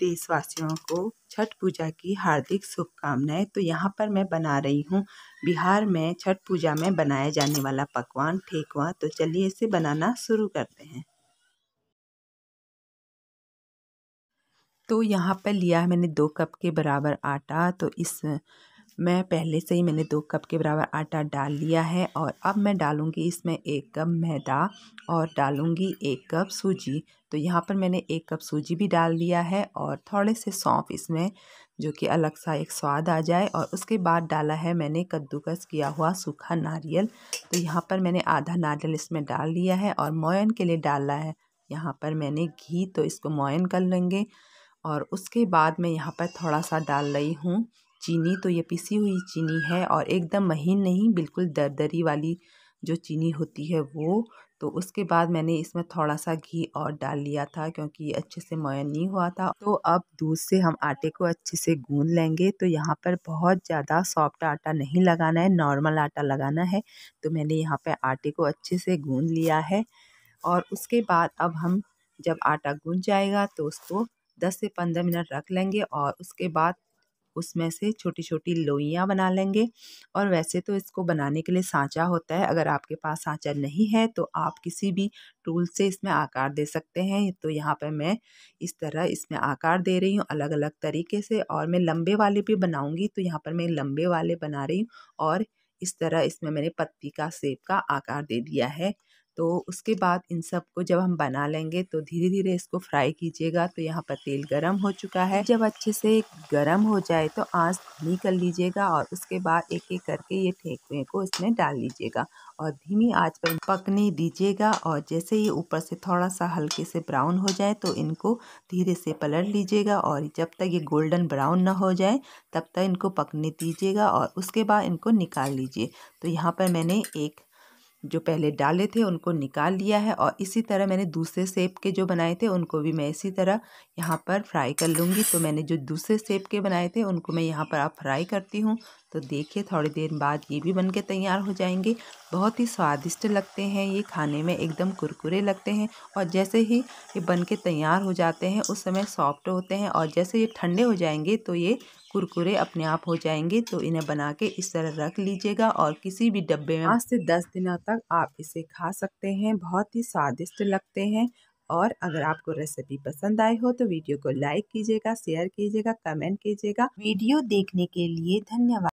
देशवासियों को छठ पूजा की हार्दिक शुभकामनाएं तो यहाँ पर मैं बना रही हूँ बिहार में छठ पूजा में बनाया जाने वाला पकवान ठेकवा तो चलिए इसे बनाना शुरू करते हैं तो यहाँ पर लिया है मैंने दो कप के बराबर आटा तो इस मैं पहले से ही मैंने दो कप के बराबर आटा डाल लिया है और अब मैं डालूँगी इसमें एक कप मैदा और डालूँगी एक कप सूजी तो यहाँ पर मैंने एक कप सूजी भी डाल दिया है और थोड़े से सौंफ इसमें जो कि अलग सा एक स्वाद आ जाए और उसके बाद डाला है मैंने कद्दूकस किया हुआ सूखा नारियल तो यहाँ पर मैंने आधा नारियल इसमें डाल दिया है और मोयन के लिए डाला है यहाँ पर मैंने घी तो इसको मोयन कर लेंगे और उसके बाद मैं यहाँ पर थोड़ा सा डाल रही हूँ चीनी तो ये पिसी हुई चीनी है और एकदम महीन नहीं बिल्कुल दरदरी वाली जो चीनी होती है वो तो उसके बाद मैंने इसमें थोड़ा सा घी और डाल लिया था क्योंकि ये अच्छे से मोयन नहीं हुआ था तो अब दूध से हम आटे को अच्छे से गूंद लेंगे तो यहाँ पर बहुत ज़्यादा सॉफ्ट आटा नहीं लगाना है नॉर्मल आटा लगाना है तो मैंने यहाँ पर आटे को अच्छे से गूंद लिया है और उसके बाद अब हम जब आटा गूँज जाएगा तो उसको 10 से 15 मिनट रख लेंगे और उसके बाद उसमें से छोटी छोटी लोइयाँ बना लेंगे और वैसे तो इसको बनाने के लिए सांचा होता है अगर आपके पास सांचा नहीं है तो आप किसी भी टूल से इसमें आकार दे सकते हैं तो यहाँ पर मैं इस तरह इसमें आकार दे रही हूँ अलग अलग तरीके से और मैं लंबे वाले भी बनाऊँगी तो यहाँ पर मैं लंबे वाले बना रही हूँ और इस तरह इसमें मैंने पत्ती का सेब का आकार दे दिया है तो उसके बाद इन सब को जब हम बना लेंगे तो धीरे धीरे इसको फ्राई कीजिएगा तो यहाँ पर तेल गर्म हो चुका है जब अच्छे से गर्म हो जाए तो आँच धीमी कर लीजिएगा और उसके बाद एक एक करके ये ठेकुए को इसमें डाल लीजिएगा और धीमी आंच पर पकने दीजिएगा और जैसे ये ऊपर से थोड़ा सा हल्के से ब्राउन हो जाए तो इनको धीरे से पलट लीजिएगा और जब तक ये गोल्डन ब्राउन ना हो जाए तब तक इनको पकने दीजिएगा और उसके बाद इनको निकाल लीजिए तो यहाँ पर मैंने एक जो पहले डाले थे उनको निकाल लिया है और इसी तरह मैंने दूसरे सेप के जो बनाए थे उनको भी मैं इसी तरह यहाँ पर फ्राई कर लूँगी तो मैंने जो दूसरे सेप के बनाए थे उनको मैं यहाँ पर आप फ्राई करती हूँ तो देखिए थोड़ी देर बाद ये भी बनके तैयार हो जाएंगे बहुत ही स्वादिष्ट लगते हैं ये खाने में एकदम कुरकुरे लगते हैं और जैसे ही ये बनके तैयार हो जाते हैं उस समय सॉफ्ट होते हैं और जैसे ये ठंडे हो जाएंगे तो ये कुरकुरे अपने आप हो जाएंगे तो इन्हें बना के इस तरह रख लीजिएगा और किसी भी डब्बे में पाँच से दस दिनों तक आप इसे खा सकते हैं बहुत ही स्वादिष्ट लगते हैं और अगर आपको रेसिपी पसंद आई हो तो वीडियो को लाइक कीजिएगा शेयर कीजिएगा कमेंट कीजिएगा वीडियो देखने के लिए धन्यवाद